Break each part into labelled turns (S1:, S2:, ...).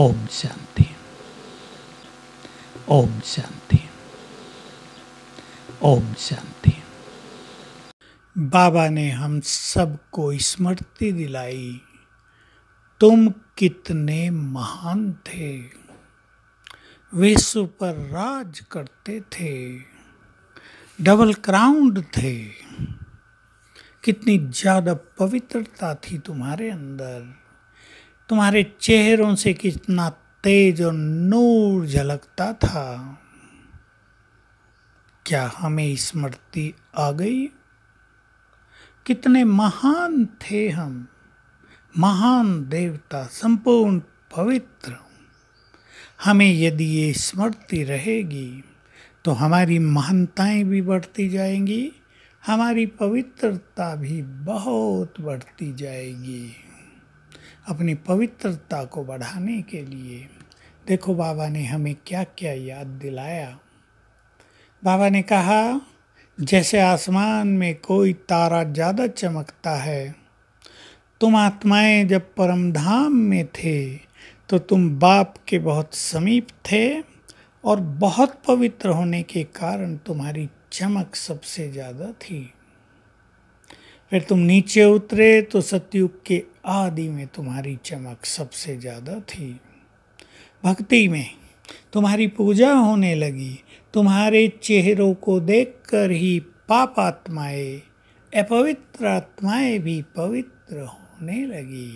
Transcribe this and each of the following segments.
S1: ओम शांति ओम शांति ओम शांति बाबा ने हम सबको स्मृति दिलाई तुम कितने महान थे विश्व पर राज करते थे डबल क्राउंड थे कितनी ज़्यादा पवित्रता थी तुम्हारे अंदर तुम्हारे चेहरों से कितना तेज और नूर झलकता था क्या हमें स्मृति आ गई कितने महान थे हम महान देवता संपूर्ण पवित्र हमें यदि ये स्मृति रहेगी तो हमारी महानताएं भी बढ़ती जाएंगी हमारी पवित्रता भी बहुत बढ़ती जाएगी अपनी पवित्रता को बढ़ाने के लिए देखो बाबा ने हमें क्या क्या याद दिलाया बाबा ने कहा जैसे आसमान में कोई तारा ज़्यादा चमकता है तुम आत्माएं जब परम धाम में थे तो तुम बाप के बहुत समीप थे और बहुत पवित्र होने के कारण तुम्हारी चमक सबसे ज़्यादा थी फिर तुम नीचे उतरे तो सतयुग के आदि में तुम्हारी चमक सबसे ज़्यादा थी भक्ति में तुम्हारी पूजा होने लगी तुम्हारे चेहरों को देखकर ही पाप आत्माएं अपवित्र आत्माएं भी पवित्र होने लगी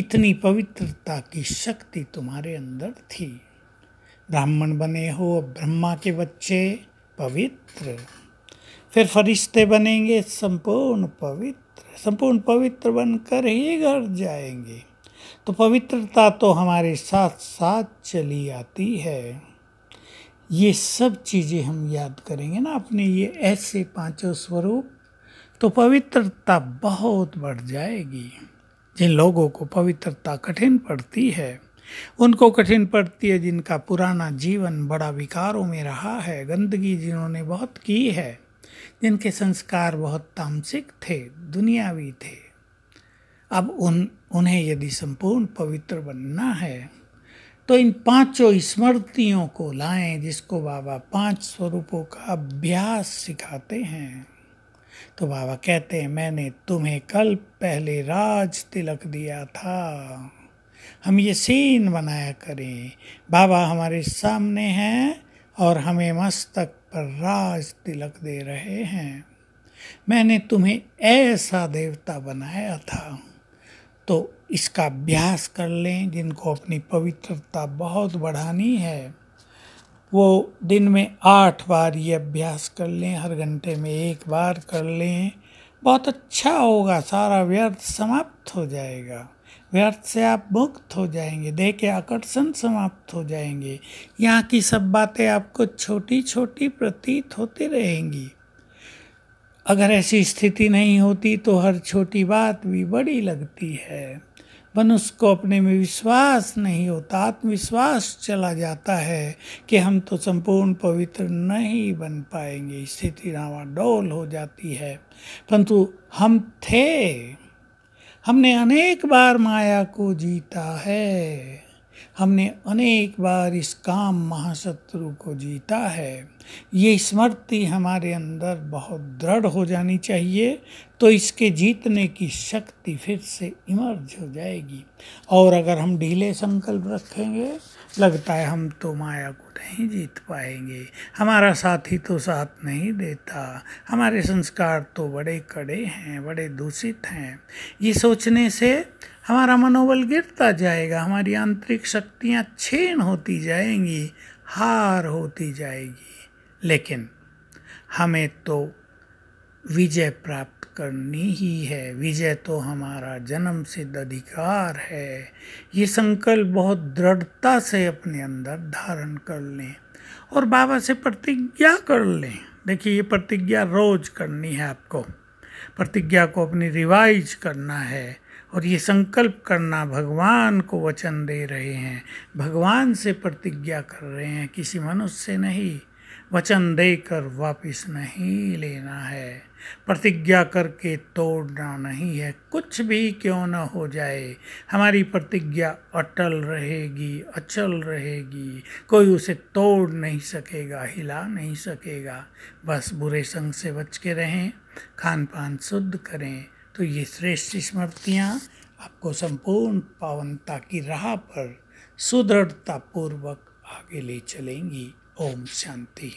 S1: इतनी पवित्रता की शक्ति तुम्हारे अंदर थी ब्राह्मण बने हो ब्रह्मा के बच्चे पवित्र फिर फरिश्ते बनेंगे संपूर्ण पवित्र पवित्र संपूर्ण पवित्र बनकर ही घर जाएंगे तो पवित्रता तो हमारे साथ साथ चली आती है ये सब चीज़ें हम याद करेंगे ना अपने ये ऐसे पांचों स्वरूप तो पवित्रता बहुत बढ़ जाएगी जिन लोगों को पवित्रता कठिन पड़ती है उनको कठिन पड़ती है जिनका पुराना जीवन बड़ा विकारों में रहा है गंदगी जिन्होंने बहुत की है जिनके संस्कार बहुत तामसिक थे दुनियावी थे अब उन उन्हें यदि संपूर्ण पवित्र बनना है तो इन पांचों स्मृतियों को लाएं जिसको बाबा पांच स्वरूपों का अभ्यास सिखाते हैं तो बाबा कहते हैं मैंने तुम्हें कल पहले राज तिलक दिया था हम ये सीन बनाया करें बाबा हमारे सामने हैं और हमें मस्तक पर राज तिलक दे रहे हैं मैंने तुम्हें ऐसा देवता बनाया था तो इसका अभ्यास कर लें जिनको अपनी पवित्रता बहुत बढ़ानी है वो दिन में आठ बार ये अभ्यास कर लें हर घंटे में एक बार कर लें बहुत अच्छा होगा सारा व्यर्थ समाप्त हो जाएगा व्यर्थ से आप मुक्त हो जाएंगे देह के आकर्षण समाप्त हो जाएंगे यहाँ की सब बातें आपको छोटी छोटी प्रतीत होती रहेंगी अगर ऐसी स्थिति नहीं होती तो हर छोटी बात भी बड़ी लगती है मनुष्य को अपने में विश्वास नहीं होता आत्मविश्वास चला जाता है कि हम तो संपूर्ण पवित्र नहीं बन पाएंगे स्थिति रावा डोल हो जाती है परंतु हम थे हमने अनेक बार माया को जीता है हमने अनेक बार इस काम महाशत्रु को जीता है ये स्मृति हमारे अंदर बहुत दृढ़ हो जानी चाहिए तो इसके जीतने की शक्ति फिर से इमर्ज हो जाएगी और अगर हम ढीले संकल्प रखेंगे लगता है हम तो माया को नहीं जीत पाएंगे हमारा साथी तो साथ नहीं देता हमारे संस्कार तो बड़े कड़े हैं बड़े दूषित हैं ये सोचने से हमारा मनोबल गिरता जाएगा हमारी आंतरिक शक्तियाँ छीन होती जाएंगी हार होती जाएगी लेकिन हमें तो विजय प्राप्त करनी ही है विजय तो हमारा जन्म सिद्ध अधिकार है ये संकल्प बहुत दृढ़ता से अपने अंदर धारण कर लें और बाबा से प्रतिज्ञा कर लें देखिए ये प्रतिज्ञा रोज करनी है आपको प्रतिज्ञा को अपनी रिवाइज करना है और ये संकल्प करना भगवान को वचन दे रहे हैं भगवान से प्रतिज्ञा कर रहे हैं किसी मनुष्य से नहीं वचन देकर वापिस नहीं लेना है प्रतिज्ञा करके तोड़ना नहीं है कुछ भी क्यों न हो जाए हमारी प्रतिज्ञा अटल रहेगी अचल रहेगी कोई उसे तोड़ नहीं सकेगा हिला नहीं सकेगा बस बुरे संग से बच के रहें खान पान शुद्ध करें तो ये श्रेष्ठ स्मृतियाँ आपको संपूर्ण पावनता की राह पर सुदृढ़तापूर्वक आगे ले चलेंगी ओम शांति